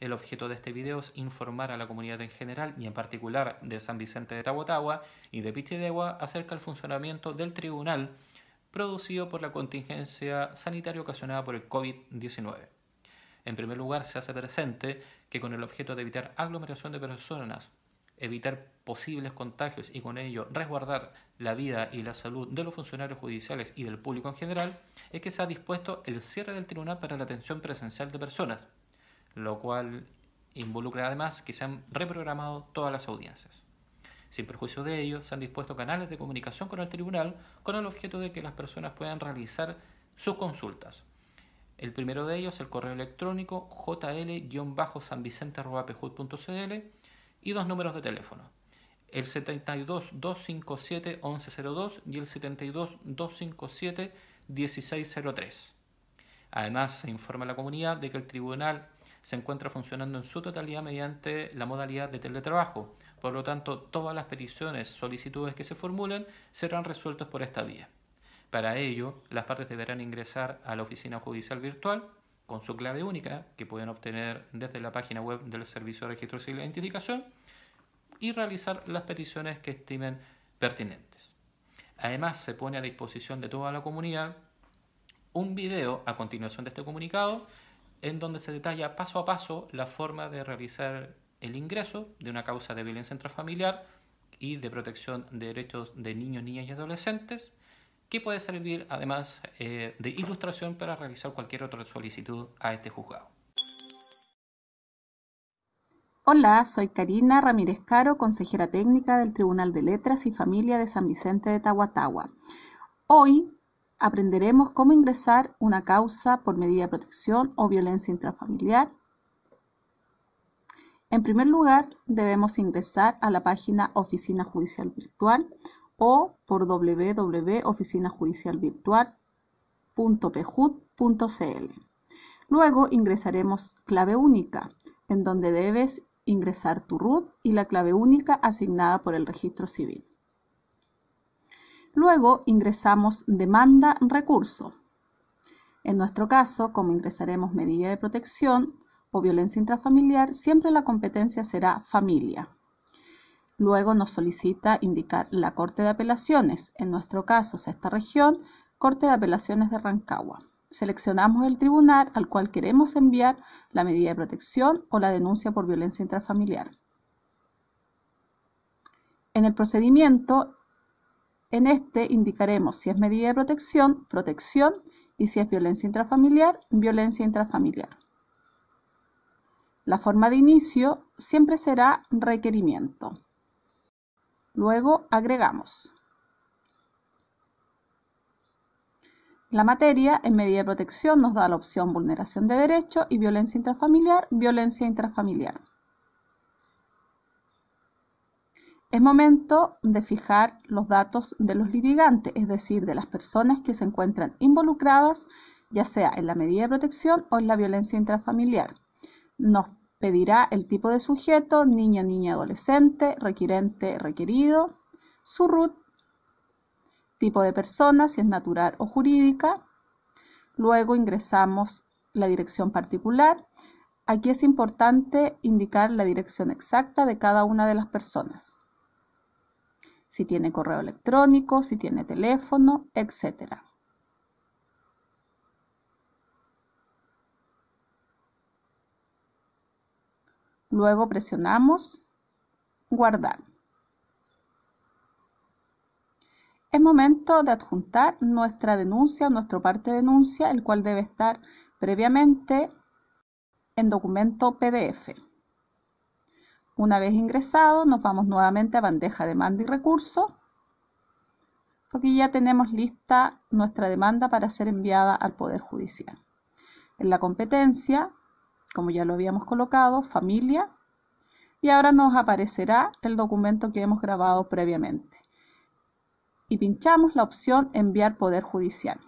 El objeto de este video es informar a la comunidad en general y en particular de San Vicente de Tabotagua y de Pichidegua acerca del funcionamiento del tribunal producido por la contingencia sanitaria ocasionada por el COVID-19. En primer lugar, se hace presente que con el objeto de evitar aglomeración de personas, evitar posibles contagios y con ello resguardar la vida y la salud de los funcionarios judiciales y del público en general, es que se ha dispuesto el cierre del tribunal para la atención presencial de personas, lo cual involucra además que se han reprogramado todas las audiencias. Sin perjuicio de ello, se han dispuesto canales de comunicación con el tribunal con el objeto de que las personas puedan realizar sus consultas. El primero de ellos, el correo electrónico jl sanvicentecl y dos números de teléfono, el 72 257 1102 y el 72 257 1603. Además, se informa a la comunidad de que el tribunal se encuentra funcionando en su totalidad mediante la modalidad de teletrabajo. Por lo tanto, todas las peticiones, solicitudes que se formulen serán resueltas por esta vía. Para ello, las partes deberán ingresar a la oficina judicial virtual con su clave única que pueden obtener desde la página web del Servicio de Registro Civil de Identificación y realizar las peticiones que estimen pertinentes. Además, se pone a disposición de toda la comunidad un video a continuación de este comunicado en donde se detalla paso a paso la forma de realizar el ingreso de una causa de violencia intrafamiliar y de protección de derechos de niños, niñas y adolescentes, que puede servir además eh, de ilustración para realizar cualquier otra solicitud a este juzgado. Hola, soy Karina Ramírez Caro, consejera técnica del Tribunal de Letras y Familia de San Vicente de Tahuatahua. Hoy aprenderemos cómo ingresar una causa por medida de protección o violencia intrafamiliar. En primer lugar, debemos ingresar a la página Oficina Judicial Virtual o por www.oficinajudicialvirtual.pejud.cl. Luego ingresaremos clave única, en donde debes ingresar tu RUT y la clave única asignada por el registro civil. Luego ingresamos demanda recurso. En nuestro caso, como ingresaremos medida de protección o violencia intrafamiliar, siempre la competencia será familia. Luego nos solicita indicar la Corte de Apelaciones, en nuestro caso esta región, Corte de Apelaciones de Rancagua. Seleccionamos el tribunal al cual queremos enviar la medida de protección o la denuncia por violencia intrafamiliar. En el procedimiento, en este indicaremos si es medida de protección, protección y si es violencia intrafamiliar, violencia intrafamiliar. La forma de inicio siempre será requerimiento. Luego agregamos. La materia en medida de protección nos da la opción vulneración de derecho y violencia intrafamiliar, violencia intrafamiliar. Es momento de fijar los datos de los litigantes, es decir, de las personas que se encuentran involucradas, ya sea en la medida de protección o en la violencia intrafamiliar. Nos pedirá el tipo de sujeto, niña, niña, adolescente, requirente, requerido, su RUT, tipo de persona, si es natural o jurídica. Luego ingresamos la dirección particular. Aquí es importante indicar la dirección exacta de cada una de las personas si tiene correo electrónico, si tiene teléfono, etc. Luego presionamos guardar. Es momento de adjuntar nuestra denuncia nuestro parte de denuncia, el cual debe estar previamente en documento PDF. Una vez ingresado, nos vamos nuevamente a bandeja demanda y recurso, porque ya tenemos lista nuestra demanda para ser enviada al Poder Judicial. En la competencia, como ya lo habíamos colocado, familia, y ahora nos aparecerá el documento que hemos grabado previamente. Y pinchamos la opción enviar Poder Judicial.